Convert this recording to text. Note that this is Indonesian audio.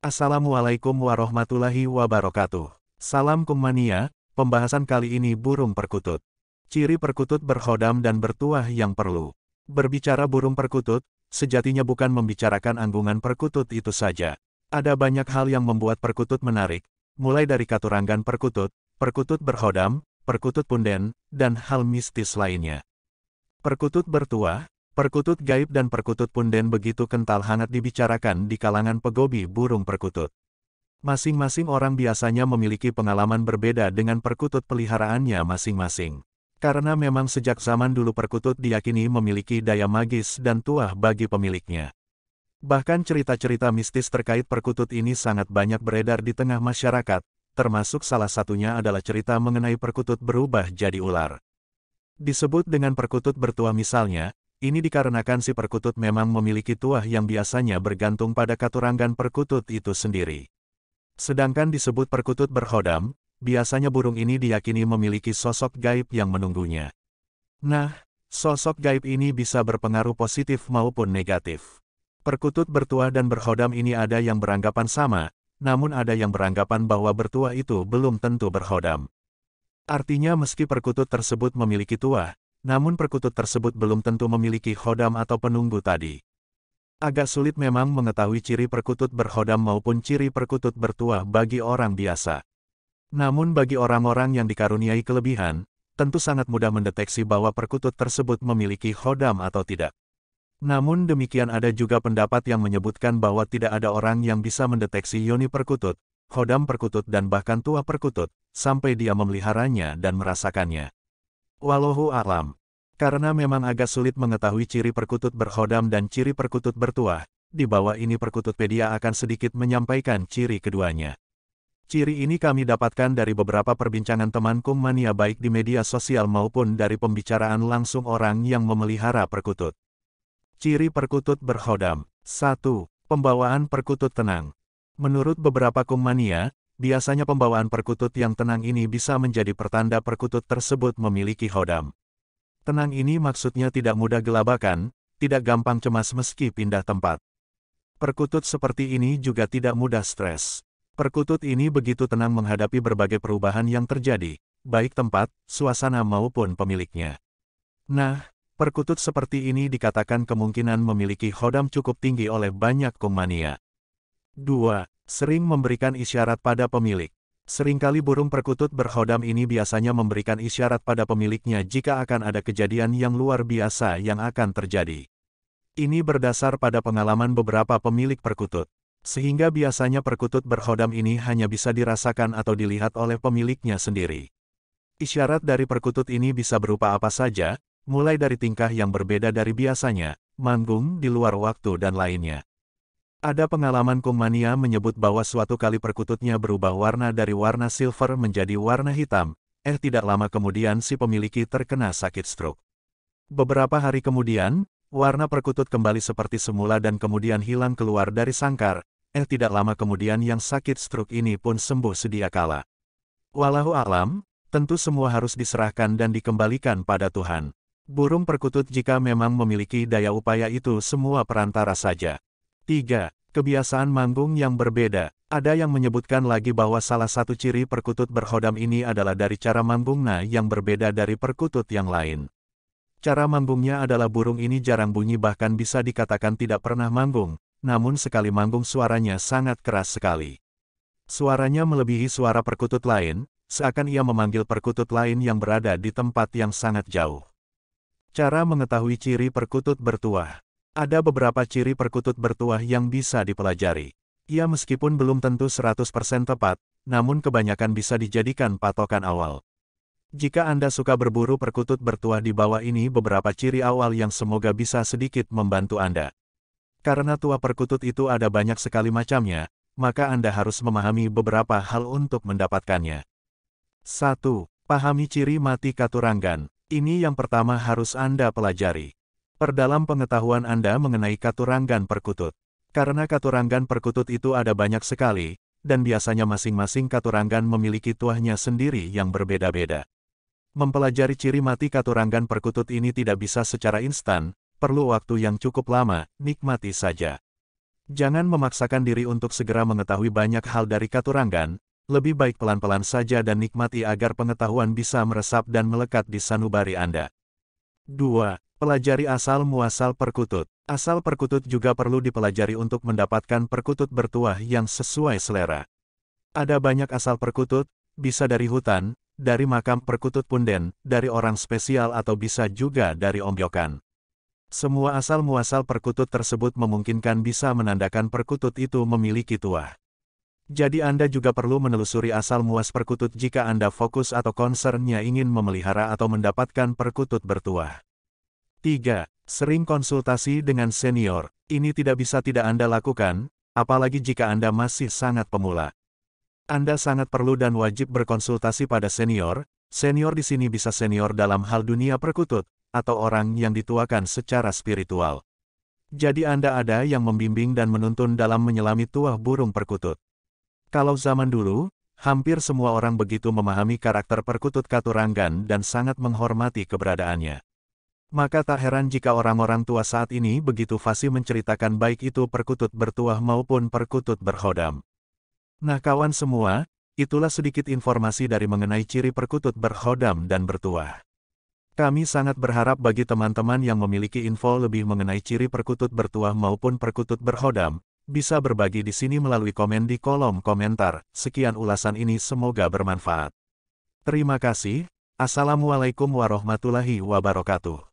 Assalamualaikum warahmatullahi wabarakatuh. Salam kummania, pembahasan kali ini burung perkutut. Ciri perkutut berhodam dan bertuah yang perlu. Berbicara burung perkutut, sejatinya bukan membicarakan anggungan perkutut itu saja. Ada banyak hal yang membuat perkutut menarik, mulai dari katuranggan perkutut, perkutut berhodam, perkutut punden, dan hal mistis lainnya. Perkutut bertuah, Perkutut gaib dan perkutut punden begitu kental hangat dibicarakan di kalangan pegobi burung perkutut. Masing-masing orang biasanya memiliki pengalaman berbeda dengan perkutut peliharaannya masing-masing. Karena memang sejak zaman dulu perkutut diyakini memiliki daya magis dan tuah bagi pemiliknya. Bahkan cerita-cerita mistis terkait perkutut ini sangat banyak beredar di tengah masyarakat, termasuk salah satunya adalah cerita mengenai perkutut berubah jadi ular. Disebut dengan perkutut bertuah misalnya, ini dikarenakan si perkutut memang memiliki tuah yang biasanya bergantung pada katuranggan perkutut itu sendiri. Sedangkan disebut perkutut berhodam, biasanya burung ini diyakini memiliki sosok gaib yang menunggunya. Nah, sosok gaib ini bisa berpengaruh positif maupun negatif. Perkutut bertuah dan berhodam ini ada yang beranggapan sama, namun ada yang beranggapan bahwa bertuah itu belum tentu berhodam. Artinya meski perkutut tersebut memiliki tuah, namun perkutut tersebut belum tentu memiliki hodam atau penunggu tadi. Agak sulit memang mengetahui ciri perkutut berhodam maupun ciri perkutut bertuah bagi orang biasa. Namun bagi orang-orang yang dikaruniai kelebihan, tentu sangat mudah mendeteksi bahwa perkutut tersebut memiliki hodam atau tidak. Namun demikian ada juga pendapat yang menyebutkan bahwa tidak ada orang yang bisa mendeteksi yoni perkutut, hodam perkutut dan bahkan tua perkutut, sampai dia memeliharanya dan merasakannya. Walohu alam. Karena memang agak sulit mengetahui ciri perkutut berkhodam dan ciri perkutut bertuah, di bawah ini perkututpedia akan sedikit menyampaikan ciri keduanya. Ciri ini kami dapatkan dari beberapa perbincangan teman Mania baik di media sosial maupun dari pembicaraan langsung orang yang memelihara perkutut. Ciri perkutut berkhodam: 1. Pembawaan perkutut tenang Menurut beberapa Mania, biasanya pembawaan perkutut yang tenang ini bisa menjadi pertanda perkutut tersebut memiliki hodam. Tenang ini maksudnya tidak mudah gelabakan, tidak gampang cemas meski pindah tempat. Perkutut seperti ini juga tidak mudah stres. Perkutut ini begitu tenang menghadapi berbagai perubahan yang terjadi, baik tempat, suasana maupun pemiliknya. Nah, perkutut seperti ini dikatakan kemungkinan memiliki hodam cukup tinggi oleh banyak kumania. 2. Sering memberikan isyarat pada pemilik. Seringkali burung perkutut berhodam ini biasanya memberikan isyarat pada pemiliknya jika akan ada kejadian yang luar biasa yang akan terjadi. Ini berdasar pada pengalaman beberapa pemilik perkutut. Sehingga biasanya perkutut berhodam ini hanya bisa dirasakan atau dilihat oleh pemiliknya sendiri. Isyarat dari perkutut ini bisa berupa apa saja, mulai dari tingkah yang berbeda dari biasanya, manggung di luar waktu dan lainnya. Ada pengalaman Kumania menyebut bahwa suatu kali perkututnya berubah warna dari warna silver menjadi warna hitam, eh tidak lama kemudian si pemiliki terkena sakit stroke. Beberapa hari kemudian, warna perkutut kembali seperti semula dan kemudian hilang keluar dari sangkar, eh tidak lama kemudian yang sakit stroke ini pun sembuh sedia kala. Walahu alam, tentu semua harus diserahkan dan dikembalikan pada Tuhan. Burung perkutut jika memang memiliki daya upaya itu semua perantara saja. 3. Kebiasaan manggung yang berbeda. Ada yang menyebutkan lagi bahwa salah satu ciri perkutut berhodam ini adalah dari cara manggungnya yang berbeda dari perkutut yang lain. Cara manggungnya adalah burung ini jarang bunyi bahkan bisa dikatakan tidak pernah manggung, namun sekali manggung suaranya sangat keras sekali. Suaranya melebihi suara perkutut lain, seakan ia memanggil perkutut lain yang berada di tempat yang sangat jauh. Cara mengetahui ciri perkutut bertuah ada beberapa ciri perkutut bertuah yang bisa dipelajari. Ia meskipun belum tentu 100% tepat, namun kebanyakan bisa dijadikan patokan awal. Jika Anda suka berburu perkutut bertuah di bawah ini beberapa ciri awal yang semoga bisa sedikit membantu Anda. Karena tua perkutut itu ada banyak sekali macamnya, maka Anda harus memahami beberapa hal untuk mendapatkannya. 1. Pahami ciri mati katuranggan. Ini yang pertama harus Anda pelajari. Perdalam pengetahuan Anda mengenai katuranggan perkutut. Karena katuranggan perkutut itu ada banyak sekali, dan biasanya masing-masing katuranggan memiliki tuahnya sendiri yang berbeda-beda. Mempelajari ciri mati katuranggan perkutut ini tidak bisa secara instan, perlu waktu yang cukup lama, nikmati saja. Jangan memaksakan diri untuk segera mengetahui banyak hal dari katuranggan, lebih baik pelan-pelan saja dan nikmati agar pengetahuan bisa meresap dan melekat di sanubari Anda. 2. Pelajari asal-muasal perkutut. Asal perkutut juga perlu dipelajari untuk mendapatkan perkutut bertuah yang sesuai selera. Ada banyak asal perkutut, bisa dari hutan, dari makam perkutut punden, dari orang spesial atau bisa juga dari ombyokan. Semua asal-muasal perkutut tersebut memungkinkan bisa menandakan perkutut itu memiliki tuah. Jadi Anda juga perlu menelusuri asal muas perkutut jika Anda fokus atau concernnya ingin memelihara atau mendapatkan perkutut bertuah. 3. Sering konsultasi dengan senior. Ini tidak bisa tidak Anda lakukan, apalagi jika Anda masih sangat pemula. Anda sangat perlu dan wajib berkonsultasi pada senior. Senior di sini bisa senior dalam hal dunia perkutut, atau orang yang dituakan secara spiritual. Jadi Anda ada yang membimbing dan menuntun dalam menyelami tuah burung perkutut. Kalau zaman dulu, hampir semua orang begitu memahami karakter perkutut Katuranggan dan sangat menghormati keberadaannya. Maka tak heran jika orang-orang tua saat ini begitu fasih menceritakan baik itu perkutut bertuah maupun perkutut berhodam. Nah kawan semua, itulah sedikit informasi dari mengenai ciri perkutut berhodam dan bertuah. Kami sangat berharap bagi teman-teman yang memiliki info lebih mengenai ciri perkutut bertuah maupun perkutut berhodam, bisa berbagi di sini melalui komen di kolom komentar. Sekian ulasan ini semoga bermanfaat. Terima kasih. Assalamualaikum warahmatullahi wabarakatuh.